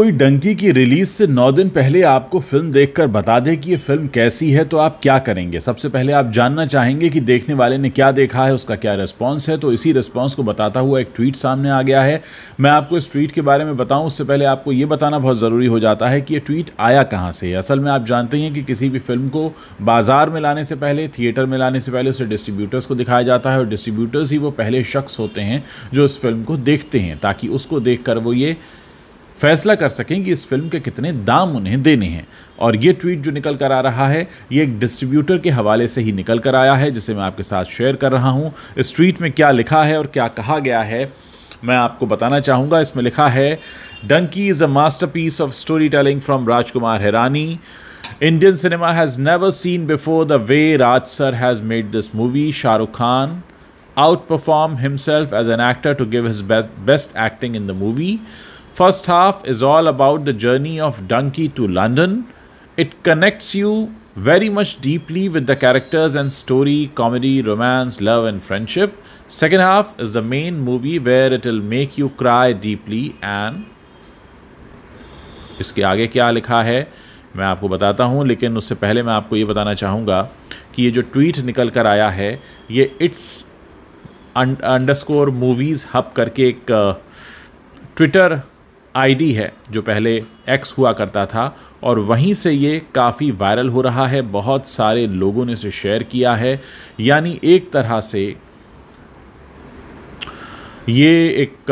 कोई डंकी की रिलीज से नौ दिन पहले आपको फिल्म देखकर बता दे कि ये फिल्म कैसी है तो आप क्या करेंगे सबसे पहले आप जानना चाहेंगे कि देखने वाले ने क्या देखा है उसका क्या रिस्पांस है तो इसी रिस्पांस को बताता हुआ एक ट्वीट सामने आ गया है मैं आपको इस ट्वीट के बारे में बताऊं उससे पहले आपको ये बताना बहुत ज़रूरी हो जाता है कि ये ट्वीट आया कहाँ से असल में आप जानते हैं कि किसी भी फिल्म को बाजार में लाने से पहले थिएटर में लाने से पहले उसे डिस्ट्रीब्यूटर्स को दिखाया जाता है और डिस्ट्रीब्यूटर्स ही वो पहले शख्स होते हैं जो उस फिल्म को देखते हैं ताकि उसको देख वो ये फैसला कर सकें कि इस फिल्म के कितने दाम उन्हें देने हैं और ये ट्वीट जो निकल कर आ रहा है ये एक डिस्ट्रीब्यूटर के हवाले से ही निकल कर आया है जिसे मैं आपके साथ शेयर कर रहा हूँ इस ट्वीट में क्या लिखा है और क्या कहा गया है मैं आपको बताना चाहूँगा इसमें लिखा है Dunki is a masterpiece of storytelling from Rajkumar Hirani Indian cinema has never seen before the way Raj sir has made this movie Shahrukh Khan outperform himself as an actor to give his best acting in the movie First half is all about the journey of Donkey to London. It connects you very much deeply with the characters and story, comedy, romance, love, and friendship. Second half is the main movie where it'll make you cry deeply and इसके आगे क्या लिखा है मैं आपको बताता हूँ लेकिन उससे पहले मैं आपको ये बताना चाहूँगा कि ये जो ट्वीट निकल कर आया है ये इट्स अंडरस्कोर मूवीज़ हब करके एक ट्विटर आईडी है जो पहले एक्स हुआ करता था और वहीं से ये काफ़ी वायरल हो रहा है बहुत सारे लोगों ने इसे शेयर किया है यानी एक तरह से ये एक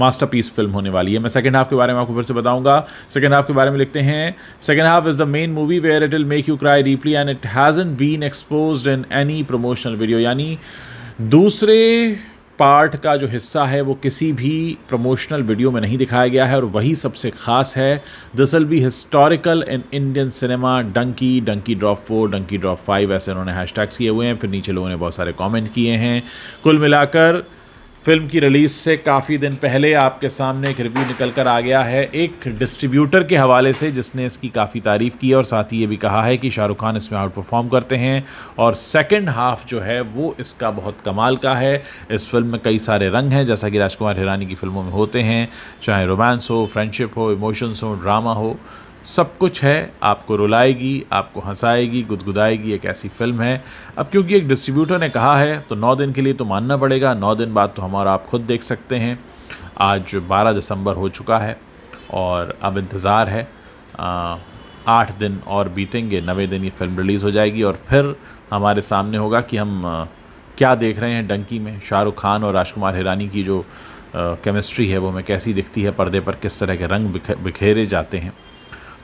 मास्टरपीस फिल्म होने वाली है मैं सेकेंड हाफ के बारे में आपको फिर से बताऊंगा सेकेंड हाफ के बारे में लिखते हैं second half is the main movie where it will make you cry deeply and it hasn't been expose in any promotional video यानी दूसरे पार्ट का जो हिस्सा है वो किसी भी प्रमोशनल वीडियो में नहीं दिखाया गया है और वही सबसे ख़ास है this will be historical in Indian cinema Dunki Dunki drop four Dunki drop five ऐसे उन्होंने हैशटैग्स किए हुए हैं फिर नीचे लोगों ने बहुत सारे कमेंट किए हैं कुल मिलाकर फिल्म की रिलीज़ से काफ़ी दिन पहले आपके सामने एक रिव्यू निकल कर आ गया है एक डिस्ट्रीब्यूटर के हवाले से जिसने इसकी काफ़ी तारीफ़ की और साथ ही ये भी कहा है कि शाहरुख खान इसमें आउट परफॉर्म करते हैं और सेकंड हाफ जो है वो इसका बहुत कमाल का है इस फिल्म में कई सारे रंग हैं जैसा कि राजकुमार हिरानी की फिल्मों में होते हैं चाहे रोमांस हो फ्रेंडशिप हो इमोशंस हो ड्रामा हो सब कुछ है आपको रुलाएगी आपको हंसाएगी गुदगुदाएगी एक ऐसी फिल्म है अब क्योंकि एक डिस्ट्रीब्यूटर ने कहा है तो नौ दिन के लिए तो मानना पड़ेगा नौ दिन बाद तो हमारा आप खुद देख सकते हैं आज बारह दिसंबर हो चुका है और अब इंतज़ार है आ, आठ दिन और बीतेंगे नवे दिन ये फिल्म रिलीज़ हो जाएगी और फिर हमारे सामने होगा कि हम क्या देख रहे हैं डंकी में शाहरुख खान और राजकुमार हिरानी की जो केमिस्ट्री है वो हमें कैसी दिखती है पर्दे पर किस तरह के रंग बिखेरे जाते हैं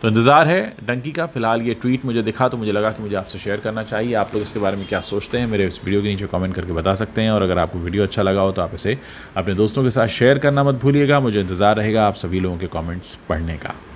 तो इंतज़ार है डंकी का फ़िलहाल ये ट्वीट मुझे दिखा तो मुझे लगा कि मुझे आपसे शेयर करना चाहिए आप लोग इसके बारे में क्या सोचते हैं मेरे इस वीडियो के नीचे कमेंट करके बता सकते हैं और अगर आपको वीडियो अच्छा लगा हो तो आप इसे अपने दोस्तों के साथ शेयर करना मत भूलिएगा मुझे इंतज़ार रहेगा आप सभी लोगों के कॉमेंट्स पढ़ने का